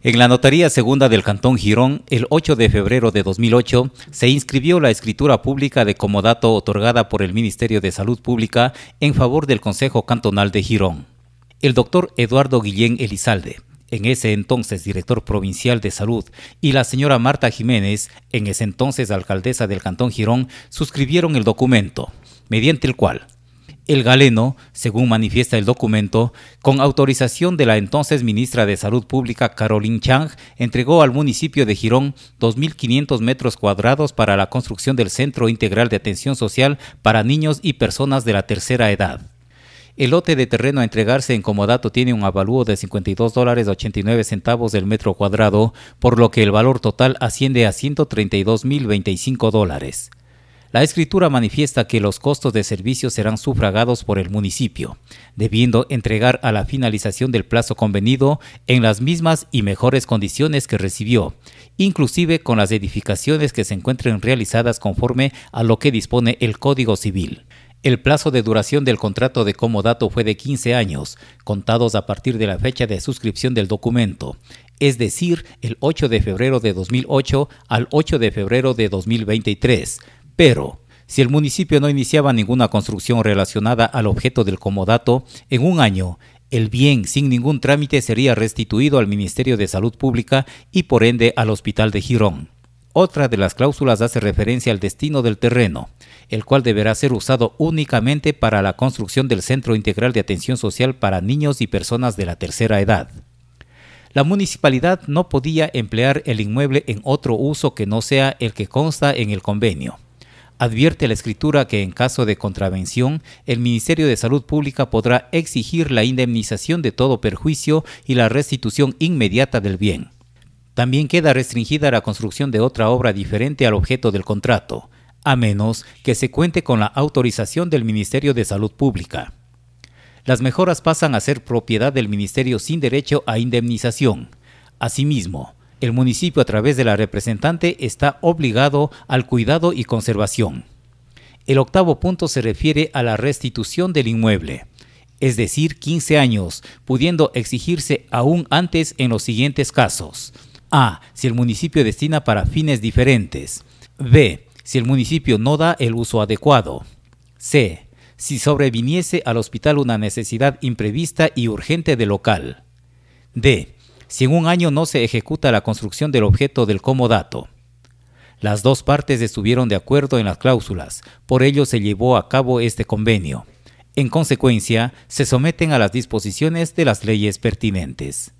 En la Notaría Segunda del Cantón Girón, el 8 de febrero de 2008, se inscribió la escritura pública de comodato otorgada por el Ministerio de Salud Pública en favor del Consejo Cantonal de Girón. El doctor Eduardo Guillén Elizalde, en ese entonces director provincial de salud, y la señora Marta Jiménez, en ese entonces alcaldesa del Cantón Girón, suscribieron el documento, mediante el cual el galeno, según manifiesta el documento, con autorización de la entonces ministra de Salud Pública Caroline Chang, entregó al municipio de Girón 2.500 metros cuadrados para la construcción del Centro Integral de Atención Social para Niños y Personas de la Tercera Edad. El lote de terreno a entregarse en Comodato tiene un avalúo de 52 dólares 89 centavos del metro cuadrado, por lo que el valor total asciende a 132.025 dólares. La escritura manifiesta que los costos de servicio serán sufragados por el municipio, debiendo entregar a la finalización del plazo convenido en las mismas y mejores condiciones que recibió, inclusive con las edificaciones que se encuentren realizadas conforme a lo que dispone el Código Civil. El plazo de duración del contrato de comodato fue de 15 años, contados a partir de la fecha de suscripción del documento, es decir, el 8 de febrero de 2008 al 8 de febrero de 2023 pero, si el municipio no iniciaba ninguna construcción relacionada al objeto del comodato, en un año el bien sin ningún trámite sería restituido al Ministerio de Salud Pública y por ende al Hospital de Girón. Otra de las cláusulas hace referencia al destino del terreno, el cual deberá ser usado únicamente para la construcción del Centro Integral de Atención Social para Niños y Personas de la Tercera Edad. La municipalidad no podía emplear el inmueble en otro uso que no sea el que consta en el convenio. Advierte la escritura que en caso de contravención, el Ministerio de Salud Pública podrá exigir la indemnización de todo perjuicio y la restitución inmediata del bien. También queda restringida la construcción de otra obra diferente al objeto del contrato, a menos que se cuente con la autorización del Ministerio de Salud Pública. Las mejoras pasan a ser propiedad del Ministerio sin derecho a indemnización. Asimismo, el municipio a través de la representante está obligado al cuidado y conservación. El octavo punto se refiere a la restitución del inmueble, es decir, 15 años, pudiendo exigirse aún antes en los siguientes casos. A. Si el municipio destina para fines diferentes. B. Si el municipio no da el uso adecuado. C. Si sobreviniese al hospital una necesidad imprevista y urgente de local. D si en un año no se ejecuta la construcción del objeto del comodato. Las dos partes estuvieron de acuerdo en las cláusulas, por ello se llevó a cabo este convenio. En consecuencia, se someten a las disposiciones de las leyes pertinentes.